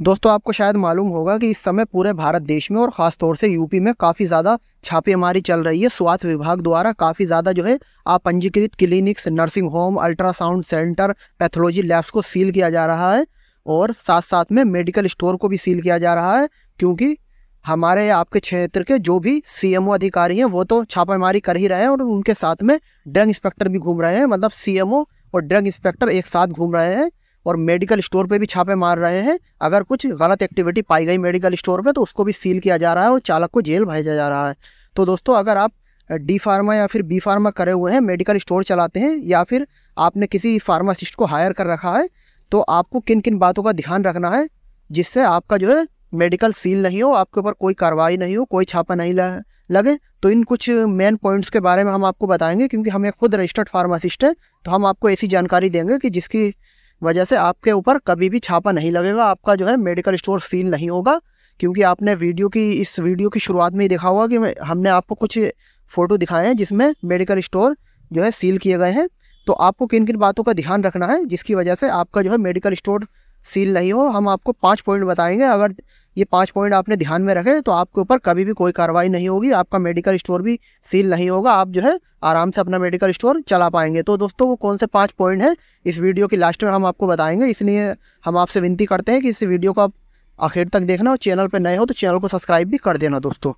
दोस्तों आपको शायद मालूम होगा कि इस समय पूरे भारत देश में और ख़ास तौर से यूपी में काफ़ी ज़्यादा छापेमारी चल रही है स्वास्थ्य विभाग द्वारा काफ़ी ज़्यादा जो है आप पंजीकृत clinics nursing home ultrasound centre pathology labs को सील किया जा रहा है और साथ साथ में मेडिकल स्टोर को भी सील किया जा रहा है क्योंकि हमारे आपके क्षेत्र के जो भी सी अधिकारी हैं वो तो छापेमारी कर ही रहे हैं और उनके साथ में ड्रग इंस्पेक्टर भी घूम रहे हैं मतलब सी और ड्रग इंस्पेक्टर एक साथ घूम रहे हैं और मेडिकल स्टोर पे भी छापे मार रहे हैं अगर कुछ गलत एक्टिविटी पाई गई मेडिकल स्टोर पे तो उसको भी सील किया जा रहा है और चालक को जेल भेजा जा रहा है तो दोस्तों अगर आप डी फार्मा या फिर बी फार्मा करे हुए हैं मेडिकल स्टोर चलाते हैं या फिर आपने किसी फार्मासिस्ट को हायर कर रखा है तो आपको किन किन बातों का ध्यान रखना है जिससे आपका जो है मेडिकल सील नहीं हो आपके ऊपर कोई कार्रवाई नहीं हो कोई छापा नहीं लगे तो इन कुछ मेन पॉइंट्स के बारे में हम आपको बताएंगे क्योंकि हम एक खुद रजिस्टर्ड फार्मासिस्ट हैं तो हम आपको ऐसी जानकारी देंगे कि जिसकी वजह से आपके ऊपर कभी भी छापा नहीं लगेगा आपका जो है मेडिकल स्टोर सील नहीं होगा क्योंकि आपने वीडियो की इस वीडियो की शुरुआत में ही देखा होगा कि हमने आपको कुछ फ़ोटो दिखाए हैं जिसमें मेडिकल स्टोर जो है सील किए गए हैं तो आपको किन किन बातों का ध्यान रखना है जिसकी वजह से आपका जो है मेडिकल स्टोर सील नहीं हो हम आपको पाँच पॉइंट बताएंगे अगर ये पाँच पॉइंट आपने ध्यान में रखे तो आपके ऊपर कभी भी कोई कार्रवाई नहीं होगी आपका मेडिकल स्टोर भी सील नहीं होगा आप जो है आराम से अपना मेडिकल स्टोर चला पाएंगे तो दोस्तों वो कौन से पाँच पॉइंट हैं इस वीडियो की लास्ट में हम आपको बताएंगे इसलिए हम आपसे विनती करते हैं कि इस वीडियो को आप आखिर तक देखना और चैनल पर नए हो तो चैनल को सब्सक्राइब भी कर देना दोस्तों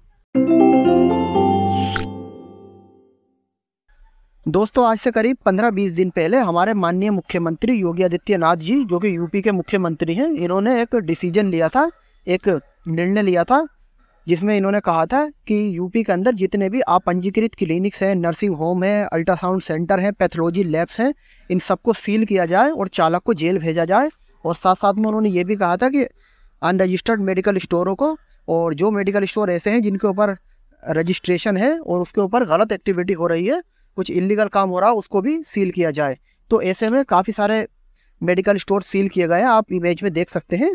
दोस्तों आज से करीब 15-20 दिन पहले हमारे माननीय मुख्यमंत्री योगी आदित्यनाथ जी जो कि यूपी के मुख्यमंत्री हैं इन्होंने एक डिसीजन लिया था एक निर्णय लिया था जिसमें इन्होंने कहा था कि यूपी के अंदर जितने भी आप पंजीकृत क्लिनिक्स हैं नर्सिंग होम हैं अल्ट्रासाउंड सेंटर हैं पैथोलॉजी लैब्स हैं इन सबको सील किया जाए और चालक को जेल भेजा जाए और साथ साथ में उन्होंने ये भी कहा था कि अनरजिस्टर्ड मेडिकल स्टोरों को और जो मेडिकल स्टोर ऐसे हैं जिनके ऊपर रजिस्ट्रेशन है और उसके ऊपर गलत एक्टिविटी हो रही है कुछ इलीगल काम हो रहा है उसको भी सील किया जाए तो ऐसे में काफ़ी सारे मेडिकल स्टोर सील किए गए हैं आप इमेज में देख सकते हैं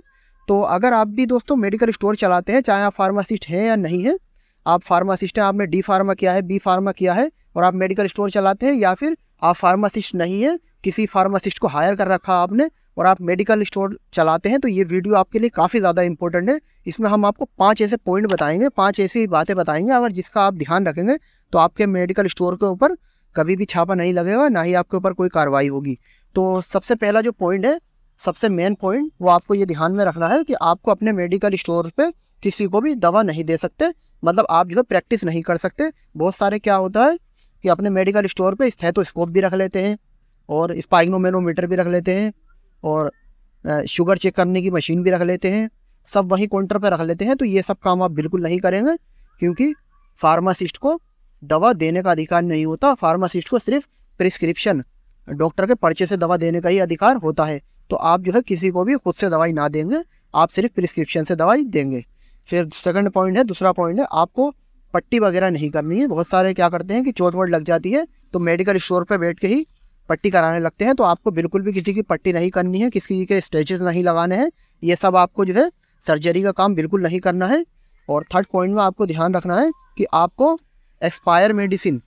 तो अगर आप भी दोस्तों मेडिकल स्टोर चलाते हैं चाहे आप फार्मासिस्ट हैं या नहीं हैं आप फार्मासिस्ट हैं आपने डी फार्मा किया है बी फार्मा किया है और आप मेडिकल स्टोर चलाते हैं या फिर आप फार्मासिस्ट नहीं हैं किसी फार्मासिस्ट को हायर कर रखा आपने और आप मेडिकल स्टोर चलाते हैं तो ये वीडियो आपके लिए काफ़ी ज़्यादा इंपॉर्टेंट है इसमें हम आपको पांच ऐसे पॉइंट बताएंगे पांच ऐसी बातें बताएंगे अगर जिसका आप ध्यान रखेंगे तो आपके मेडिकल स्टोर के ऊपर कभी भी छापा नहीं लगेगा ना ही आपके ऊपर कोई कार्रवाई होगी तो सबसे पहला जो पॉइंट है सबसे मेन पॉइंट वो आपको ये ध्यान में रखना है कि आपको अपने मेडिकल स्टोर पे किसी को भी दवा नहीं दे सकते मतलब आप जो है प्रैक्टिस नहीं कर सकते बहुत सारे क्या होता है कि अपने मेडिकल स्टोर पर स्थेतोस्कोप भी रख लेते हैं और स्पाइगनोमेनोमीटर भी रख लेते हैं और शुगर चेक करने की मशीन भी रख लेते हैं सब वहीं काउंटर पर रख लेते हैं तो ये सब काम आप बिल्कुल नहीं करेंगे क्योंकि फार्मासिस्ट को दवा देने का अधिकार नहीं होता फार्मासिस्ट को सिर्फ प्रिस्क्रिप्शन डॉक्टर के पर्चे से दवा देने का ही अधिकार होता है तो आप जो है किसी को भी खुद से दवाई ना देंगे आप सिर्फ प्रिस्क्रिप्शन से दवाई देंगे फिर सेकंड पॉइंट है दूसरा पॉइंट है आपको पट्टी वगैरह नहीं करनी है बहुत सारे क्या करते हैं कि चोट वोट लग जाती है तो मेडिकल स्टोर पर बैठ के ही पट्टी कराने लगते हैं तो आपको बिल्कुल भी किसी की पट्टी नहीं करनी है किसी के स्टेचेस नहीं लगाने हैं ये सब आपको जो है सर्जरी का काम बिल्कुल नहीं करना है और थर्ड पॉइंट में आपको ध्यान रखना है कि आपको एक्सपायर मेडिसिन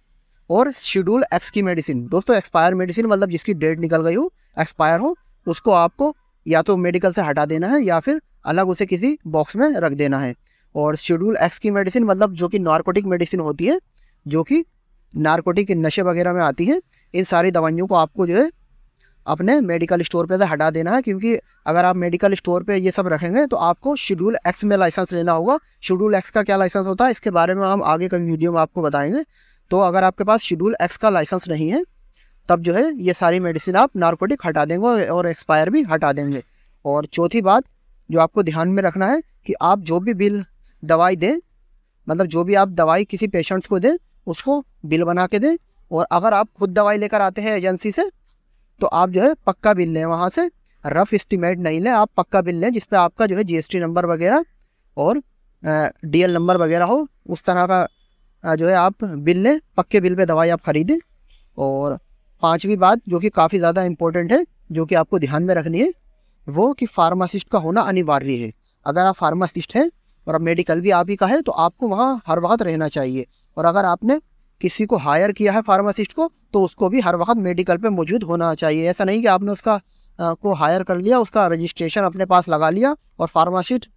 और शेड्यूल एक्स की मेडिसिन दोस्तों एक्सपायर मेडिसिन मतलब जिसकी डेट निकल गई हो एक्सपायर हो उसको आपको या तो मेडिकल से हटा देना है या फिर अलग उसे किसी बॉक्स में रख देना है और शेड्यूल एक्स की मेडिसिन मतलब जो कि नार्कोटिक मेडिसिन होती है जो कि नार्कोटिक नशे वगैरह में आती है इन सारी दवाइयों को आपको जो है अपने मेडिकल स्टोर पे से हटा देना है क्योंकि अगर आप मेडिकल स्टोर पे ये सब रखेंगे तो आपको शेड्यूल एक्स में लाइसेंस लेना होगा शेड्यूल एक्स का क्या लाइसेंस होता है इसके बारे में हम आगे कभी वीडियो में आपको बताएंगे तो अगर आपके पास शेड्यूल एक्स का लाइसेंस नहीं है तब जो है ये सारी मेडिसिन आप नार्कोटिक हटा देंगे और एक्सपायर भी हटा देंगे और चौथी बात जो आपको ध्यान में रखना है कि आप जो भी बिल दवाई दें मतलब जो भी आप दवाई किसी पेशेंट्स को दें उसको बिल बना के दें और अगर आप खुद दवाई लेकर आते हैं एजेंसी से तो आप जो है पक्का बिल लें वहाँ से रफ इस्टीमेट नहीं लें आप पक्का बिल लें जिस पर आपका जो है जीएसटी नंबर वगैरह और डीएल नंबर वगैरह हो उस तरह का जो है आप बिल लें पक्के बिल पे दवाई आप ख़रीदें और पांचवी बात जो कि काफ़ी ज़्यादा इंपॉर्टेंट है जो कि आपको ध्यान में रखनी है वो कि फार्मासिस्ट का होना अनिवार्य है अगर आप फार्मासिस्ट हैं और अब मेडिकल भी आप ही का है तो आपको वहाँ हर वक्त रहना चाहिए और अगर आपने किसी को हायर किया है फार्मासिस्ट को तो उसको भी हर वक्त मेडिकल पे मौजूद होना चाहिए ऐसा नहीं कि आपने उसका आ, को हायर कर लिया उसका रजिस्ट्रेशन अपने पास लगा लिया और फार्मासिस्ट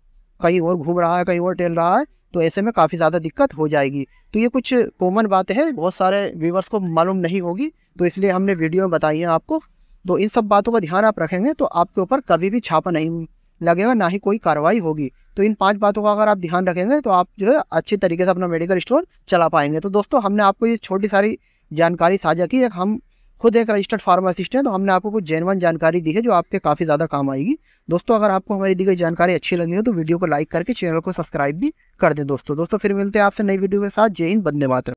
कहीं और घूम रहा है कहीं और टहल रहा है तो ऐसे में काफ़ी ज़्यादा दिक्कत हो जाएगी तो ये कुछ कॉमन बातें हैं बहुत सारे व्यूवर्स को मालूम नहीं होगी तो इसलिए हमने वीडियो में बताई है आपको तो इन सब बातों का ध्यान आप रखेंगे तो आपके ऊपर कभी भी छापा नहीं लगेगा ना ही कोई कार्रवाई होगी तो इन पांच बातों का अगर आप ध्यान रखेंगे तो आप जो है अच्छी तरीके से अपना मेडिकल स्टोर चला पाएंगे तो दोस्तों हमने आपको ये छोटी सारी जानकारी साझा की एक हम खुद एक रजिस्टर्ड फार्मासिस्ट हैं तो हमने आपको कुछ जेनवन जानकारी दी है जो आपके काफ़ी ज़्यादा काम आएगी दोस्तों अगर आपको हमारी दी गई जानकारी अच्छी लगी हो तो वीडियो को लाइक करके चैनल को सब्सक्राइब भी कर दें दोस्तों दोस्तों फिर मिलते हैं आपसे नई वीडियो के साथ जय हिंद बंदे मात्र